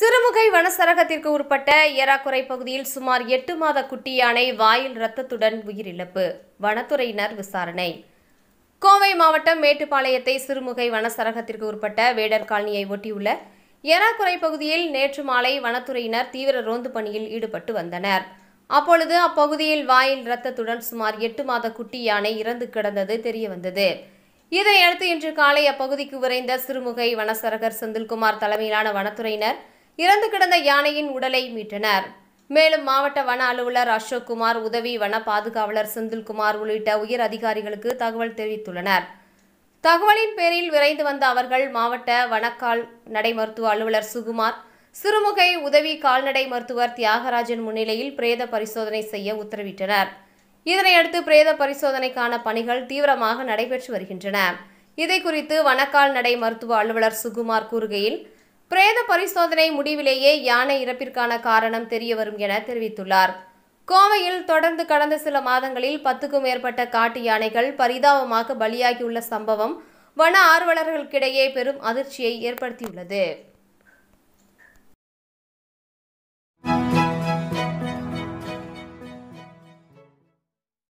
சிறுமுகை வனசரகத்திற்கு உட்பட்ட ஏராக்குறை பகுதியில் சுமார் எட்டு மாத குட்டி யானை வாயில் இரத்தத்துடன் உயிரிழப்பு வனத்துறையினர் விசாரணை கோவை மாவட்டம் மேட்டுப்பாளையத்தை சிறுமுகை வனசரகத்திற்கு உட்பட்ட வேடர் காலனியை ஒட்டியுள்ள ஏராக்குறை பகுதியில் நேற்று மாலை வனத்துறையினர் தீவிர ரோந்து பணியில் ஈடுபட்டு வந்தனர் அப்பொழுது அப்பகுதியில் வாயில் ரத்தத்துடன் சுமார் எட்டு மாத குட்டி யானை இறந்து கிடந்தது தெரியவந்தது இதையடுத்து இன்று காலை அப்பகுதிக்கு விரைந்த சிறுமுகை வனசரகர் செந்தில்குமார் தலைமையிலான வனத்துறையினர் இறந்து கிடந்த யானையின் உடலை மீட்டனர் மேலும் மாவட்ட வன அலுவலர் அசோக்குமார் உதவி வன பாதுகாவலர் செந்தில்குமார் உள்ளிட்ட உயர் அதிகாரிகளுக்கு தகவல் தெரிவித்துள்ளனர் தகவலின் பேரில் விரைந்து வந்த அவர்கள் மாவட்ட வனக்கால் நடை மருத்துவ அலுவலர் சுகுமார் சிறுமுகை உதவி கால்நடை மருத்துவர் தியாகராஜன் முன்னிலையில் பிரேத பரிசோதனை செய்ய உத்தரவிட்டனர் இதனையடுத்து பிரேத பரிசோதனைக்கான பணிகள் தீவிரமாக நடைபெற்று வருகின்றன இதை குறித்து நடை மருத்துவ அலுவலர் சுகுமார் கூறுகையில் பிரேத பரிசோதனை முடிவிலேயே யானை இறப்பிற்கான காரணம் தெரியவரும் என தெரிவித்துள்ளார் கோவையில் தொடர்ந்து கடந்த சில மாதங்களில் பத்துக்கும் மேற்பட்ட காட்டு யானைகள் பரிதாபமாக பலியாகியுள்ள சம்பவம் வன ஆர்வலர்களுக்கிடையே பெரும் அதிர்ச்சியை ஏற்படுத்தியுள்ளது